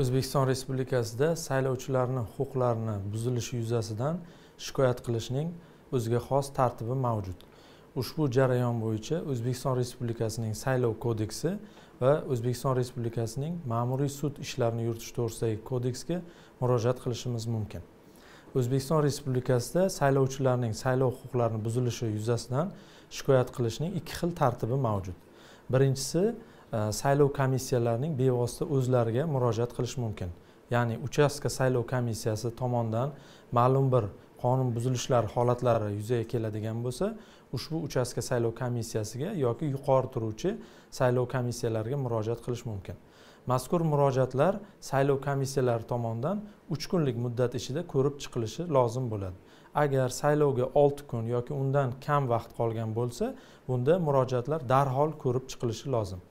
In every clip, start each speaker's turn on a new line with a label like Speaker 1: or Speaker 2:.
Speaker 1: o'zbekiston respublikasida saylovchilarni huquqlarini buzilishi yuzasidan shikoyat qilishning o'ziga xos tartibi mavjud ushbu jarayon bo'yicha o'zbekiston respublikasining saylov kodeksi va o'zbekiston respublikasining ma'muriy sud ishlarini yuritish to'g'risidagi kodeksga murojaat qilishimiz mumkin o'zbekiston respublikasida saylovchilarning saylov huquqlarini buzilishi yuzasidan shikoyat qilishning ikki xil tartibi mavjud birinchisi Э, saylov komissiyalarining bevosita o'zlariga murojaat qilish mumkin ya'ni uchastka saylov komissiyasi tomonidan ma'lum bir qonun buzilishlari holatlari yuzaga keladigan bo'lsa ushbu uchastka saylov komissiyasiga yoki yuqori turuvchi saylov komissiyalariga murojaat qilish mumkin mazkur murojaatlar saylov komissiyalari tomonidan uch kunlik muddat ichida ko'rib chiqilishi lozim bo'ladi agar saylovga olti kun yoki undan kam vaqt qolgan bo'lsa bunda murojaatlar darhol ko'rib chiqilishi lozim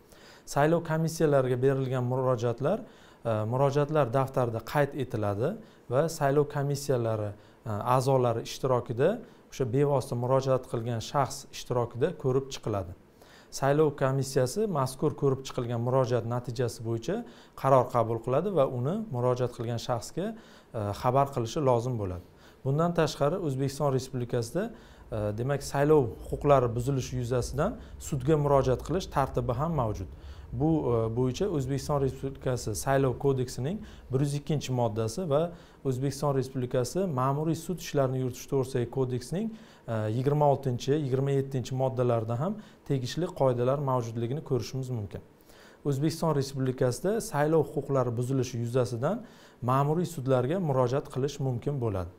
Speaker 1: saylov komissiyalariga berilgan murojaatlar e, murojaatlar daftarida qayd etiladi va saylov komissiyalari e, a'zolari ishtirokida o'sha bevosita murojaat qilgan shaxs ishtirokida ko'rib chiqiladi saylov komissiyasi mazkur ko'rib chiqilgan murojaat natijasi bo'yicha qaror qabul qiladi va uni murojaat qilgan shaxsga e, xabar qilishi lozim bo'ladi bundan tashqari o'zbekiston respublikasida e, demak saylov huquqlari buzilishi yuzasidan sudga murojaat qilish tartibi ham mavjud bu e, bo'yicha o'zbekiston respublikasi saylov kodeksining bir yuz ikkinchi moddasi va o'zbekiston respublikasi ma'muriy sud ishlarini yuritish to'g'risidagi kodeksning e, yigirma oltinchi yigirma yettinchi moddalarida ham tegishli qoidalar mavjudligini ko'rishimiz mumkin o'zbekiston respublikasida saylov huquqlari buzilishi yuzasidan ma'muriy sudlarga murojaat qilish mumkin bo'ladi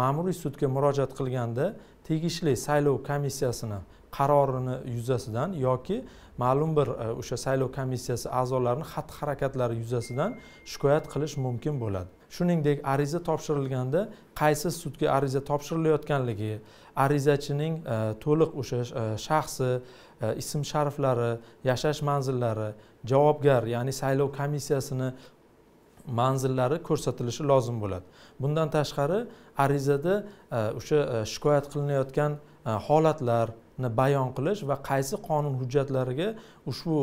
Speaker 1: ma'muriy sudga murojaat qilganda tegishli saylov komissiyasini qarorini yuzasidan yoki ma'lum bir e, o'sha saylov komissiyasi a'zolarini xatti harakatlari yuzasidan shikoyat qilish mumkin bo'ladi shuningdek ariza topshirilganda qaysi sudga ariza topshirilayotganligi arizachining e, to'liq o'sha e, shaxsi ism shariflari yashash manzillari javobgar ya'ni saylov komissiyasini manzillari ko'rsatilishi lozim bo'ladi bundan tashqari arizada e, o'sha e, shikoyat qilinayotgan e, holatlarni bayon qilish va qaysi qonun hujjatlariga ushbu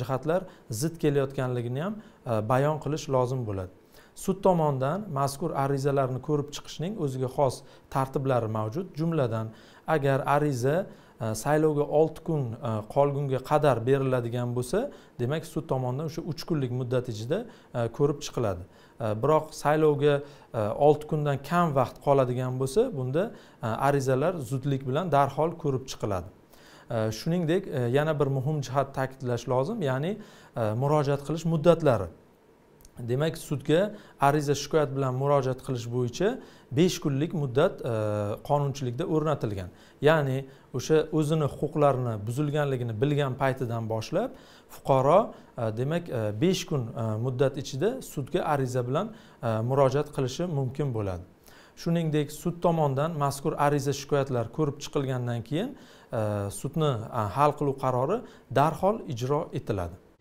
Speaker 1: jihatlar zid kelayotganligini ham bayon qilish lozim bo'ladi sud tomonidan mazkur arizalarni ko'rib chiqishning o'ziga xos tartiblari mavjud jumladan agar ariza E, saylovga olti kun e, qolgunga qadar beriladigan bo'lsa demak sud tomonidan o'sha uch kunlik muddat ichida e, ko'rib chiqiladi biroq saylovga olti kundan kam vaqt qoladigan bo'lsa bunda arizalar zudlik bilan darhol ko'rib chiqiladi shuningdek yana bir muhim jihat ta'kidlash lozim ya'ni murojaat qilish muddatlari demak sudga ariza shikoyat bilan murojaat qilish bo'yicha besh kunlik muddat e, qonunchilikda o'rnatilgan ya'ni o'sha o'zini huquqlarini buzilganligini bilgan paytidan boshlab fuqaro e, demak e, besh kun muddat ichida sudga ariza bilan murojaat qilishi mumkin bo'ladi shuningdek sud tomonidan mazkur ariza shikoyatlar ko'rib chiqilgandan keyin sudni hal qiluv qarori darhol ijro etiladi